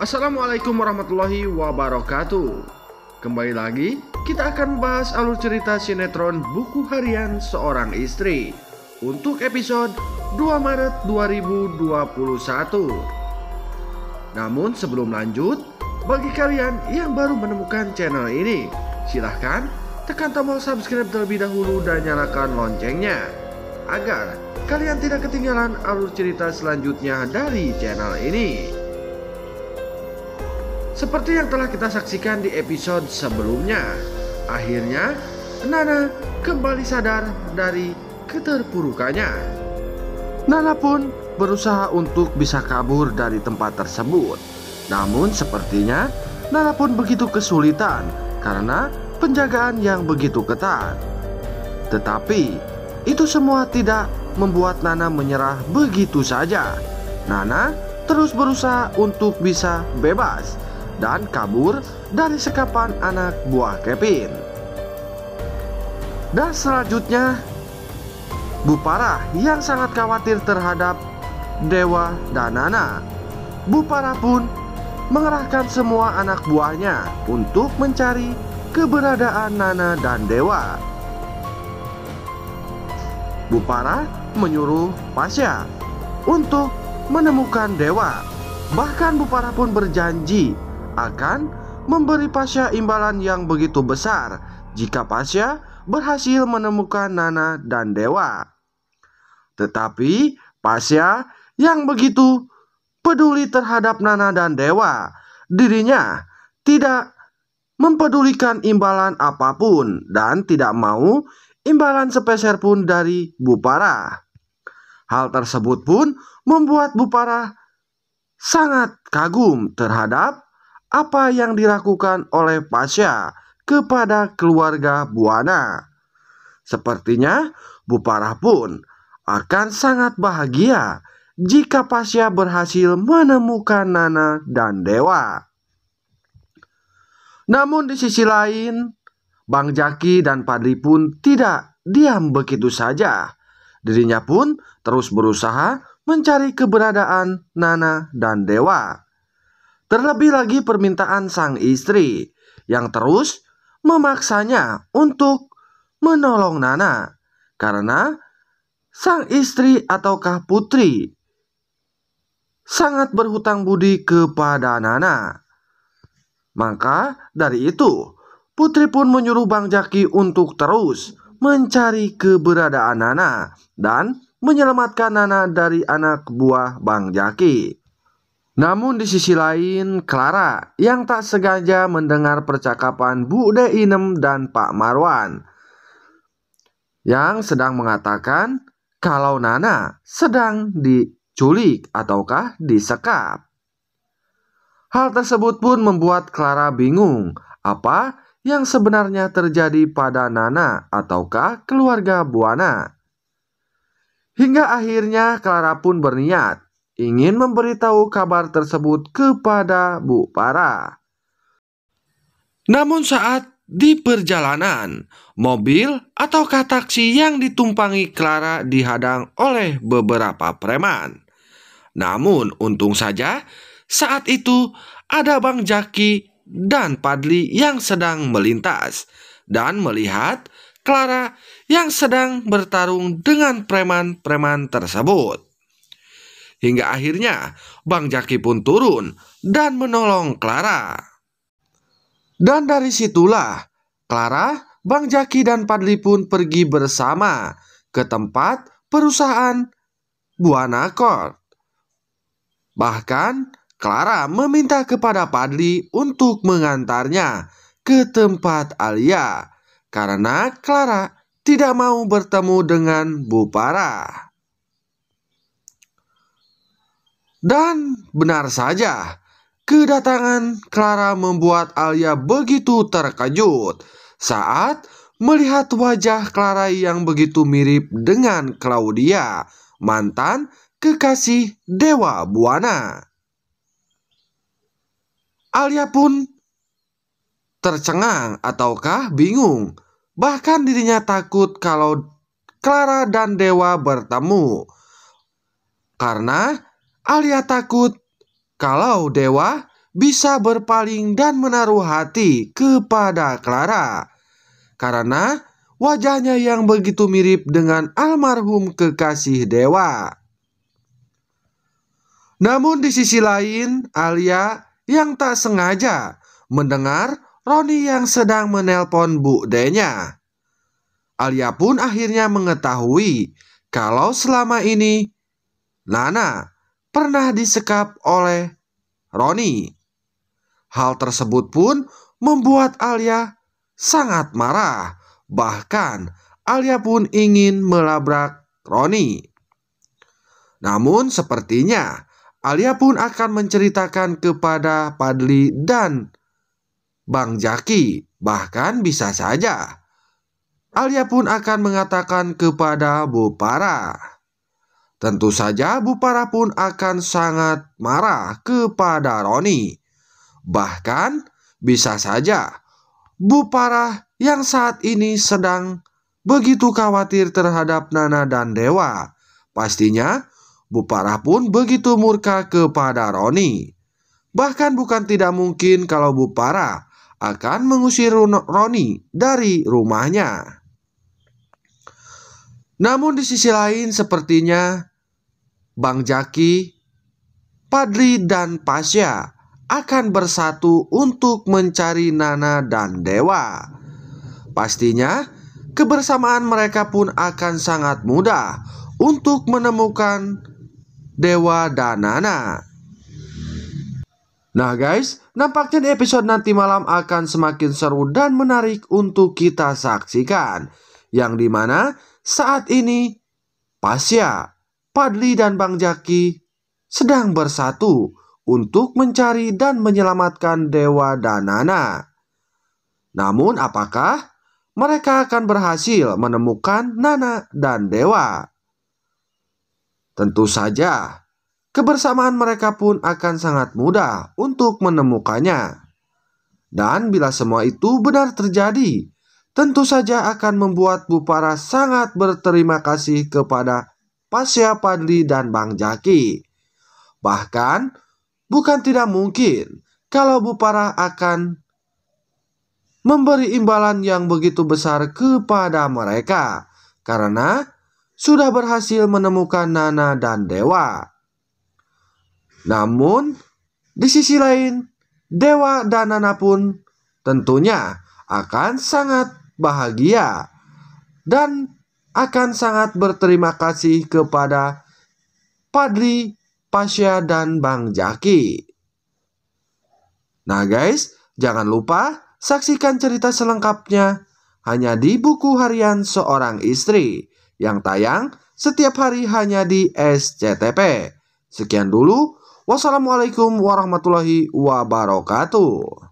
Assalamualaikum warahmatullahi wabarakatuh Kembali lagi kita akan bahas alur cerita sinetron buku harian seorang istri Untuk episode 2 Maret 2021 Namun sebelum lanjut bagi kalian yang baru menemukan channel ini Silahkan tekan tombol subscribe terlebih dahulu dan nyalakan loncengnya Agar kalian tidak ketinggalan alur cerita selanjutnya dari channel ini seperti yang telah kita saksikan di episode sebelumnya, akhirnya Nana kembali sadar dari keterpurukannya. Nana pun berusaha untuk bisa kabur dari tempat tersebut. Namun sepertinya Nana pun begitu kesulitan karena penjagaan yang begitu ketat. Tetapi itu semua tidak membuat Nana menyerah begitu saja. Nana terus berusaha untuk bisa bebas dan kabur dari sekapan anak buah Kevin. Dan selanjutnya, Bupara yang sangat khawatir terhadap Dewa dan Nana. Bupara pun mengerahkan semua anak buahnya untuk mencari keberadaan Nana dan Dewa. Bupara menyuruh Pasya untuk menemukan Dewa. Bahkan Bupara pun berjanji akan memberi Pasha imbalan yang begitu besar jika Pasha berhasil menemukan Nana dan Dewa. Tetapi Pasha yang begitu peduli terhadap Nana dan Dewa, dirinya tidak mempedulikan imbalan apapun dan tidak mau imbalan sepeser pun dari Bupara. Hal tersebut pun membuat Bupara sangat kagum terhadap apa yang dilakukan oleh Pasha kepada keluarga Buana. Sepertinya Buparah pun akan sangat bahagia jika Pasya berhasil menemukan Nana dan Dewa. Namun di sisi lain, Bang Jaki dan Padri pun tidak diam begitu saja. Dirinya pun terus berusaha mencari keberadaan Nana dan Dewa. Terlebih lagi permintaan sang istri yang terus memaksanya untuk menolong Nana karena sang istri ataukah putri sangat berhutang budi kepada Nana. Maka dari itu, Putri pun menyuruh Bang Jaki untuk terus mencari keberadaan Nana dan menyelamatkan Nana dari anak buah Bang Jaki. Namun di sisi lain, Clara yang tak sengaja mendengar percakapan Bu De Inem dan Pak Marwan yang sedang mengatakan kalau Nana sedang diculik ataukah disekap. Hal tersebut pun membuat Clara bingung apa yang sebenarnya terjadi pada Nana ataukah keluarga Buana. Hingga akhirnya Clara pun berniat ingin memberitahu kabar tersebut kepada Bu Para. Namun saat di perjalanan, mobil atau taksi yang ditumpangi Clara dihadang oleh beberapa preman. Namun untung saja saat itu ada Bang Jaki dan Padli yang sedang melintas dan melihat Clara yang sedang bertarung dengan preman-preman tersebut. Hingga akhirnya Bang Jaki pun turun dan menolong Clara. Dan dari situlah Clara, Bang Jaki dan Padli pun pergi bersama ke tempat perusahaan Buana Court. Bahkan Clara meminta kepada Padli untuk mengantarnya ke tempat Alia karena Clara tidak mau bertemu dengan bu Parah. Dan benar saja, kedatangan Clara membuat Alia begitu terkejut saat melihat wajah Clara yang begitu mirip dengan Claudia, mantan kekasih Dewa Buana. Alia pun tercengang ataukah bingung. Bahkan dirinya takut kalau Clara dan Dewa bertemu. Karena Alia takut kalau Dewa bisa berpaling dan menaruh hati kepada Clara karena wajahnya yang begitu mirip dengan almarhum kekasih Dewa. Namun di sisi lain, Alia yang tak sengaja mendengar Roni yang sedang menelpon Bu d Alia pun akhirnya mengetahui kalau selama ini Nana pernah disekap oleh Roni. Hal tersebut pun membuat Alia sangat marah. Bahkan Alia pun ingin melabrak Roni. Namun sepertinya Alia pun akan menceritakan kepada Padli dan Bang Jaki. Bahkan bisa saja Alia pun akan mengatakan kepada Bu Bupara. Tentu saja Bupara pun akan sangat marah kepada Roni. Bahkan bisa saja Bupara yang saat ini sedang begitu khawatir terhadap Nana dan Dewa. Pastinya Bupara pun begitu murka kepada Roni. Bahkan bukan tidak mungkin kalau Bupara akan mengusir Roni dari rumahnya. Namun di sisi lain sepertinya Bang Jaki, Padri dan Pasya akan bersatu untuk mencari Nana dan Dewa. Pastinya, kebersamaan mereka pun akan sangat mudah untuk menemukan Dewa dan Nana. Nah guys, nampaknya di episode nanti malam akan semakin seru dan menarik untuk kita saksikan. Yang dimana saat ini Pasya Padli dan Bang Jaki sedang bersatu untuk mencari dan menyelamatkan Dewa dan Nana. Namun apakah mereka akan berhasil menemukan Nana dan Dewa? Tentu saja, kebersamaan mereka pun akan sangat mudah untuk menemukannya. Dan bila semua itu benar terjadi, tentu saja akan membuat Bupara sangat berterima kasih kepada Pasya Padli dan Bang Jaki. Bahkan, bukan tidak mungkin kalau Bu Parah akan memberi imbalan yang begitu besar kepada mereka karena sudah berhasil menemukan Nana dan Dewa. Namun, di sisi lain, Dewa dan Nana pun tentunya akan sangat bahagia dan akan sangat berterima kasih kepada Padri, Pasya, dan Bang Jaki. Nah guys, jangan lupa saksikan cerita selengkapnya hanya di buku harian seorang istri yang tayang setiap hari hanya di SCTP. Sekian dulu. Wassalamualaikum warahmatullahi wabarakatuh.